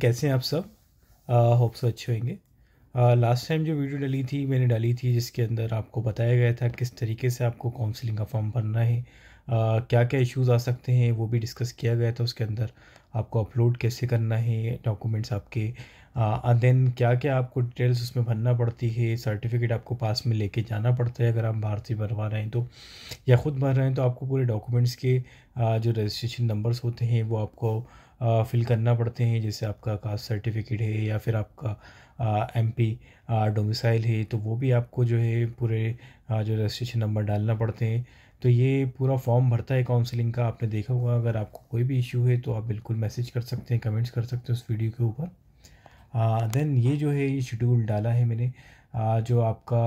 कैसे हैं आप सब होप सो अच्छे होंगे लास्ट टाइम जो वीडियो डाली थी मैंने डाली थी जिसके अंदर आपको बताया गया था किस तरीके से आपको काउंसलिंग का फॉर्म भरना है uh, क्या क्या इश्यूज आ सकते हैं वो भी डिस्कस किया गया था उसके अंदर आपको अपलोड कैसे करना है डॉक्यूमेंट्स आपके देन क्या क्या आपको डिटेल्स उसमें भरना पड़ती है सर्टिफिकेट आपको पास में लेके जाना पड़ता है अगर आप बाहर से भरवा रहे हैं तो या ख़ुद भर रहे हैं तो आपको पूरे डॉक्यूमेंट्स के जो रजिस्ट्रेशन नंबर्स होते हैं वो आपको फ़िल करना पड़ते हैं जैसे आपका कास्ट सर्टिफिकेट है या फिर आपका एम पी डोमिसाइल है तो वो भी आपको जो है पूरे आ, जो रजिस्ट्रेशन नंबर डालना पड़ते हैं तो ये पूरा फॉर्म भरता है काउंसलिंग का आपने देखा होगा अगर आपको कोई भी इशू है तो आप बिल्कुल मैसेज कर सकते हैं कमेंट्स कर सकते हैं उस वीडियो के ऊपर देन ये जो है ये शेड्यूल डाला है मैंने आ, जो आपका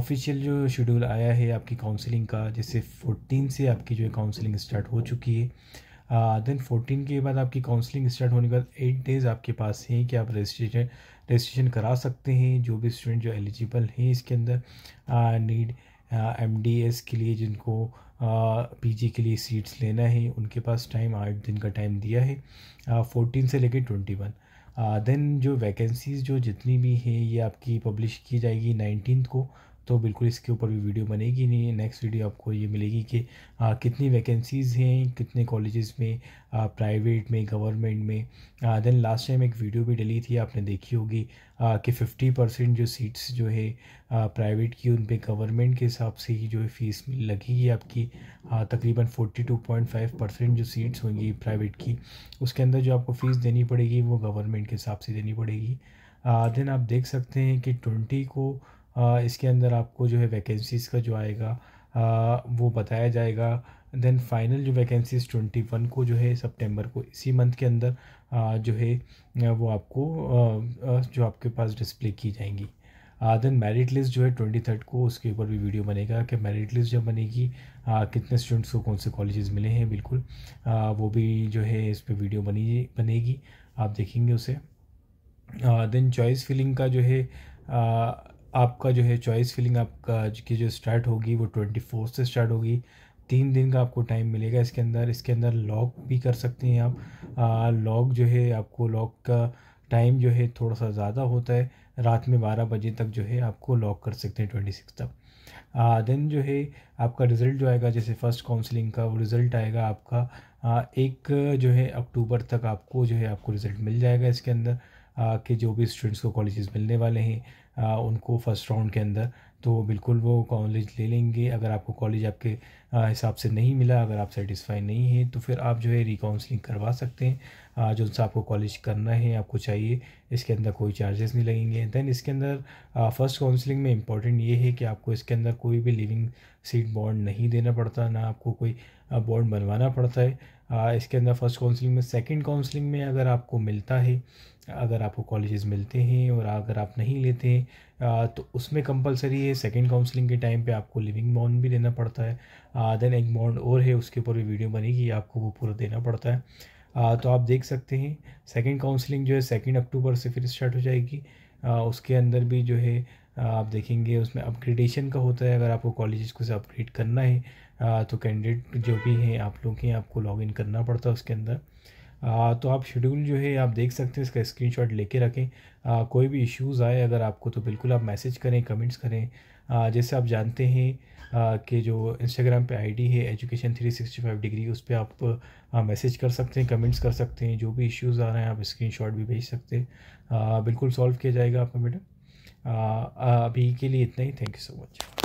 ऑफिशियल जो शेड्यूल आया है आपकी काउंसलिंग का जैसे फोर्टीन से आपकी जो है काउंसलिंग स्टार्ट हो चुकी है देन फोर्टीन के बाद आपकी काउंसलिंग स्टार्ट होने के बाद एट डेज़ आपके पास हैं कि आप रजिस्ट्रेशन रजिस्ट्रेशन करा सकते हैं जो भी स्टूडेंट जो एलिजिबल हैं इसके अंदर नीड एम डी एस के लिए जिनको पी जी के लिए सीट्स लेना है उनके पास टाइम आठ दिन का टाइम दिया है फोर्टीन से लेकर ट्वेंटी वन देन जो वैकेंसीज़ जो जितनी भी हैं ये आपकी पब्लिश की जाएगी नाइनटीन को तो बिल्कुल इसके ऊपर भी वीडियो बनेगी नहीं नेक्स्ट वीडियो आपको ये मिलेगी कि आ, कितनी वैकेंसीज़ हैं कितने कॉलेजेस में प्राइवेट में गवर्नमेंट में देन लास्ट टाइम एक वीडियो भी डली थी आपने देखी होगी आ, कि फिफ्टी परसेंट जो सीट्स जो है प्राइवेट की उन पर गवर्नमेंट के हिसाब से ही जो है फ़ीस लगेगी आपकी तकरीबन forty two point five percent जो सीट्स होंगी प्राइवेट की उसके अंदर जो आपको फ़ीस देनी पड़ेगी वो गवर्नमेंट के हिसाब से देनी पड़ेगी देन आप देख सकते हैं कि ट्वेंटी को इसके अंदर आपको जो है वैकेंसीज़ का जो आएगा वो बताया जाएगा देन फाइनल जो वैकेंसीज ट्वेंटी वन को जो है सितंबर को इसी मंथ के अंदर जो है वो आपको जो आपके पास डिस्प्ले की जाएंगी देन मेरिट लिस्ट जो है ट्वेंटी थर्ड को उसके ऊपर भी वीडियो बनेगा कि मेरिट लिस्ट जब बनेगी कितने स्टूडेंट्स को कौन से कॉलेजेस मिले हैं बिल्कुल वो भी जो है इस पर वीडियो बनी बनेगी आप देखेंगे उसे देन चॉइस फिलिंग का जो है आपका जो है चॉइस फिलिंग आपका की जो स्टार्ट होगी वो ट्वेंटी फोर्थ से स्टार्ट होगी तीन दिन का आपको टाइम मिलेगा इसके अंदर इसके अंदर लॉक भी कर सकते हैं आप लॉक जो है आपको लॉक का टाइम जो है थोड़ा सा ज़्यादा होता है रात में बारह बजे तक जो है आपको लॉक कर सकते हैं ट्वेंटी सिक्स तक देन जो है आपका रिज़ल्ट जो आएगा जैसे फ़र्स्ट काउंसलिंग का वो रिज़ल्ट आएगा आपका आ, एक जो है अक्टूबर तक आपको जो है आपको रिज़ल्ट मिल जाएगा इसके अंदर आ, कि जो भी स्टूडेंट्स को कॉलेज मिलने वाले हैं उनको फर्स्ट राउंड के अंदर तो बिल्कुल वो कॉलेज ले लेंगे अगर आपको कॉलेज आपके हिसाब से नहीं मिला अगर आप सेटिस्फाई नहीं हैं तो फिर आप जो है रिकाउंसलिंग करवा सकते हैं जो उनसे आपको कॉलेज करना है आपको चाहिए इसके अंदर कोई चार्जेस नहीं लगेंगे दैन इसके अंदर फ़र्स्ट काउंसलिंग में इम्पॉर्टेंट ये है कि आपको इसके अंदर कोई भी लिविंग सीट बॉन्ड नहीं देना पड़ता ना आपको कोई बॉन्ड बनवाना पड़ता है इसके अंदर फर्स्ट काउंसलिंग में सेकंड काउंसलिंग में अगर आपको मिलता है अगर आपको कॉलेजेस मिलते हैं और अगर आप नहीं लेते हैं तो उसमें कंपलसरी है सेकेंड काउंसलिंग के टाइम पे आपको लिविंग बॉन्ड भी देना पड़ता है देन एक बॉन्ड और है उसके ऊपर भी वीडियो बनेगी आपको वो पूरा देना पड़ता है तो आप देख सकते हैं सेकेंड काउंसलिंग जो है सेकेंड अक्टूबर से फिर स्टार्ट हो जाएगी उसके अंदर भी जो है आप देखेंगे उसमें अपग्रेडेशन का होता है अगर आपको कॉलेज को से अपग्रेड करना है तो कैंडिडेट जो भी हैं आप लोग हैं आपको इन करना पड़ता है उसके अंदर तो आप शेड्यूल जो है आप देख सकते हैं इसका स्क्रीनशॉट लेके रखें आ, कोई भी इश्यूज़ आए अगर आपको तो बिल्कुल आप मैसेज करें कमेंट्स करें आ, जैसे आप जानते हैं कि जो इंस्टाग्राम पे आईडी है education three sixty five degree उस पर आप आ, मैसेज कर सकते हैं कमेंट्स कर सकते हैं जो भी इश्यूज़ आ रहे हैं आप स्क्रीनशॉट भी भेज सकते हैं बिल्कुल सॉल्व किया जाएगा आपका मैडम अभी के लिए इतना ही थैंक यू सो मच